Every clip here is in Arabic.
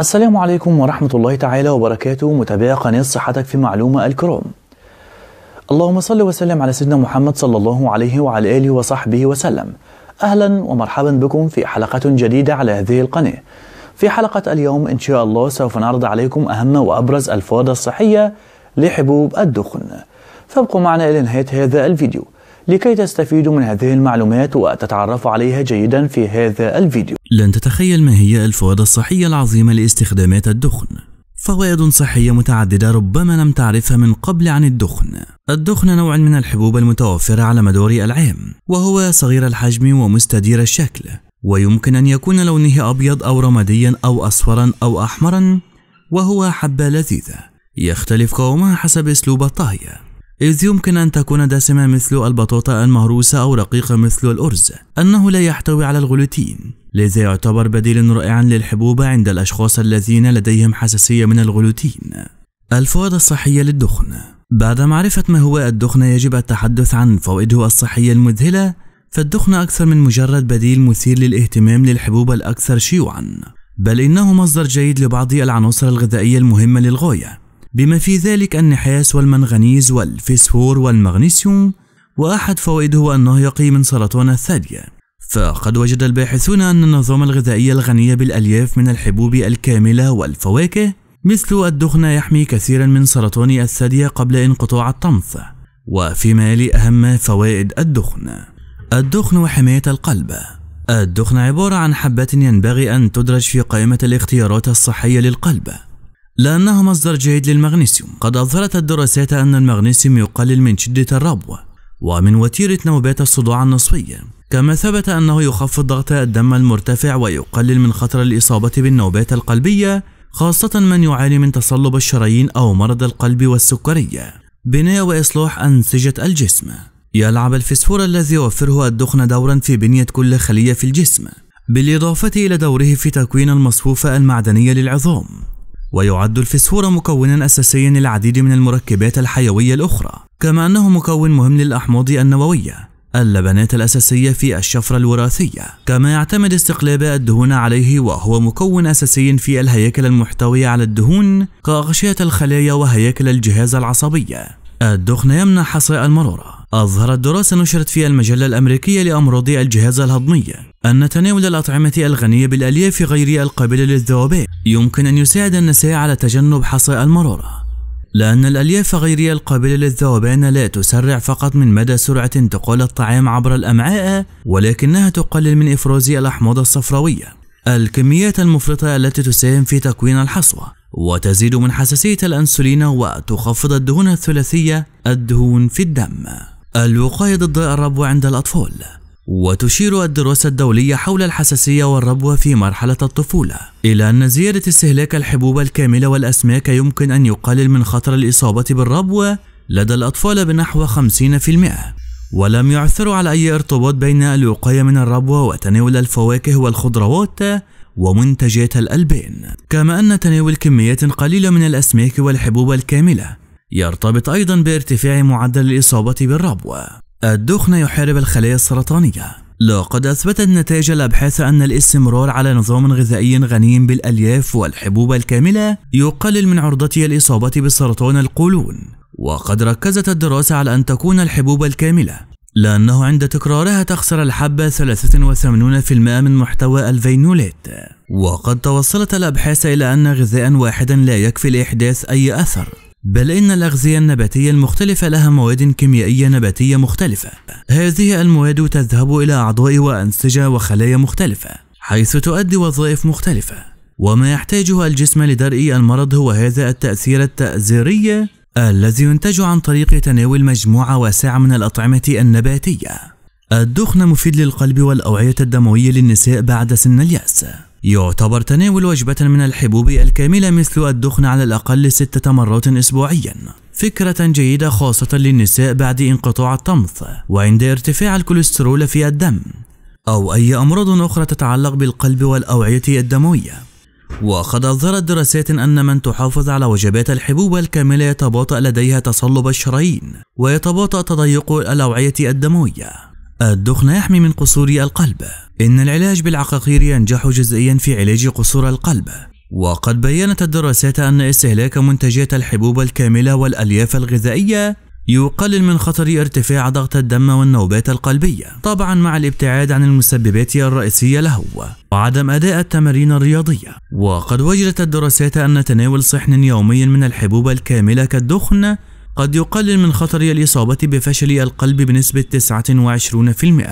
السلام عليكم ورحمة الله تعالى وبركاته متابعي قناة صحتك في معلومة الكرام اللهم صل وسلم على سيدنا محمد صلى الله عليه وعلى آله وصحبه وسلم أهلا ومرحبا بكم في حلقة جديدة على هذه القناة في حلقة اليوم إن شاء الله سوف نعرض عليكم أهم وأبرز الفوائد الصحية لحبوب الدخن فابقوا معنا إلى نهاية هذا الفيديو لكي تستفيدوا من هذه المعلومات وتتعرفوا عليها جيدا في هذا الفيديو لن تتخيل ما هي الفوائد الصحية العظيمة لاستخدامات الدخن فوائد صحية متعددة ربما لم تعرفها من قبل عن الدخن. الدخن نوع من الحبوب المتوفرة على مدار العام، وهو صغير الحجم ومستدير الشكل، ويمكن أن يكون لونه أبيض أو رماديا أو أصفرا أو أحمرا، وهو حبة لذيذة، يختلف قوامها حسب أسلوب الطهي، إذ يمكن أن تكون دسمة مثل البطاطا المهروسة أو رقيقة مثل الأرز أنه لا يحتوي على الغلوتين لذا يعتبر بديل رائعا للحبوب عند الأشخاص الذين لديهم حساسية من الغلوتين الفوائد الصحية للدخن بعد معرفة ما هو الدخن يجب التحدث عن فوائده الصحية المذهلة فالدخن أكثر من مجرد بديل مثير للاهتمام للحبوب الأكثر شيوعا بل إنه مصدر جيد لبعض العناصر الغذائية المهمة للغاية بما في ذلك النحاس والمنغنيز والفسفور والمغنيسيوم وأحد فوائده أنه يقي من سرطان الثدي فقد وجد الباحثون أن النظام الغذائي الغني بالألياف من الحبوب الكاملة والفواكه مثل الدخن يحمي كثيرا من سرطان الثدي قبل انقطاع الطمث وفيما يلي أهم فوائد الدخن الدخن وحماية القلب الدخن عبارة عن حبات ينبغي أن تدرج في قائمة الاختيارات الصحية للقلب لأنها مصدر جيد للمغنيسيوم قد أظهرت الدراسات أن المغنيسيوم يقلل من شدة الربو ومن وتيرة نوبات الصداع النصفية كما ثبت أنه يخفض ضغط الدم المرتفع ويقلل من خطر الإصابة بالنوبات القلبية خاصة من يعاني من تصلب الشرايين أو مرض القلب والسكرية بناء وإصلاح أنسجة الجسم يلعب الفسفور الذي يوفره الدخن دورا في بنية كل خلية في الجسم بالإضافة إلى دوره في تكوين المصفوفة المعدنية للعظام ويعد الفسفور مكونا أساسيا للعديد من المركبات الحيوية الأخرى كما أنه مكون مهم للأحماض النووية اللبنات الأساسية في الشفرة الوراثية كما يعتمد استقلاب الدهون عليه وهو مكون أساسي في الهياكل المحتوية على الدهون كأغشية الخلايا وهياكل الجهاز العصبي الدخن يمنع حصاء المرورة أظهرت دراسة نشرت في المجلة الأمريكية لأمراض الجهاز الهضمي أن تناول الأطعمة الغنية بالألياف غير القابلة للذوبان يمكن أن يساعد النساء على تجنب حصى المرارة لأن الألياف غير القابلة للذوبان لا تسرع فقط من مدى سرعة انتقال الطعام عبر الأمعاء ولكنها تقلل من إفراز الأحماض الصفراوية الكميات المفرطة التي تساهم في تكوين الحصوة وتزيد من حساسية الأنسولين وتخفض الدهون الثلاثية الدهون في الدم الوقاية ضد الربو عند الأطفال وتشير الدراسة الدولية حول الحساسية والربوة في مرحلة الطفولة إلى أن زيادة استهلاك الحبوب الكاملة والأسماك يمكن أن يقلل من خطر الإصابة بالربوة لدى الأطفال بنحو 50% ولم يعثروا على أي ارتباط بين الوقاية من الربوة وتناول الفواكه والخضروات ومنتجات الألبان كما أن تناول كميات قليلة من الأسماك والحبوب الكاملة يرتبط أيضا بارتفاع معدل الإصابة بالربو الدخن يحارب الخلايا السرطانية لقد أثبتت نتائج الأبحاث أن الاستمرار على نظام غذائي غني بالألياف والحبوب الكاملة يقلل من عرضته الإصابة بسرطان القولون وقد ركزت الدراسة على أن تكون الحبوب الكاملة لأنه عند تكرارها تخسر الحبة 83% من محتوى الفينولات وقد توصلت الأبحاث إلى أن غذاء واحدا لا يكفي لإحداث أي أثر بل إن الأغذية النباتية المختلفة لها مواد كيميائية نباتية مختلفة هذه المواد تذهب إلى أعضاء وأنسجة وخلايا مختلفة حيث تؤدي وظائف مختلفة وما يحتاجه الجسم لدرء المرض هو هذا التأثير التأزيري الذي ينتج عن طريق تناول مجموعة واسعة من الأطعمة النباتية الدخن مفيد للقلب والأوعية الدموية للنساء بعد سن اليأس يعتبر تناول وجبة من الحبوب الكاملة مثل الدخن على الأقل ستة مرات أسبوعياً فكرة جيدة خاصة للنساء بعد انقطاع الطمث وعند ارتفاع الكوليسترول في الدم أو أي أمراض أخرى تتعلق بالقلب والأوعية الدموية وقد أظهرت دراسات أن من تحافظ على وجبات الحبوب الكاملة يتباطأ لديها تصلب الشرايين ويتباطأ تضيق الأوعية الدموية الدخن يحمي من قصور القلب إن العلاج بالعقاقير ينجح جزئيا في علاج قصور القلب وقد بينت الدراسات أن استهلاك منتجات الحبوب الكاملة والألياف الغذائية يقلل من خطر ارتفاع ضغط الدم والنوبات القلبية طبعا مع الابتعاد عن المسببات الرئيسية له وعدم أداء التمارين الرياضية وقد وجدت الدراسات أن تناول صحن يومي من الحبوب الكاملة كالدخن قد يقلل من خطر الإصابة بفشل القلب بنسبة 29%.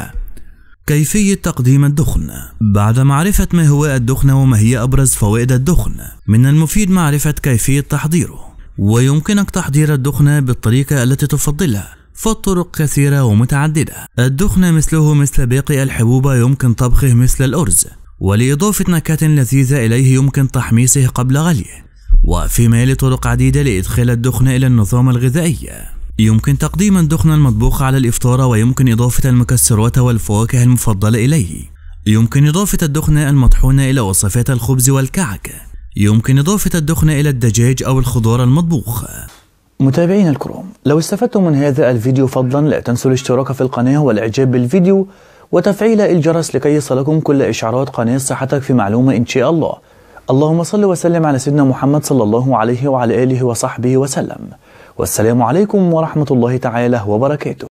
كيفية تقديم الدخن بعد معرفة ما هو الدخن وما هي أبرز فوائد الدخن من المفيد معرفة كيفية تحضيره ويمكنك تحضير الدخن بالطريقة التي تفضلها فالطرق كثيرة ومتعددة الدخن مثله مثل باقي الحبوب يمكن طبخه مثل الأرز ولإضافة نكهة لذيذة إليه يمكن تحميصه قبل غليه وفي ميل طرق عديدة لإدخال الدخن إلى النظام الغذائي يمكن تقديم الدخن المطبوخ على الإفطار ويمكن إضافة المكسرات والفواكه المفضلة إليه يمكن إضافة الدخن المطحون إلى وصفات الخبز والكعك يمكن إضافة الدخن إلى الدجاج أو الخضار المطبوخ متابعينا الكرام لو استفدتم من هذا الفيديو فضلا لا تنسوا الاشتراك في القناة والإعجاب بالفيديو وتفعيل الجرس لكي يصلكم كل إشعارات قناة صحتك في معلومة إن شاء الله اللهم صل وسلم على سيدنا محمد صلى الله عليه وعلى آله وصحبه وسلم والسلام عليكم ورحمة الله تعالى وبركاته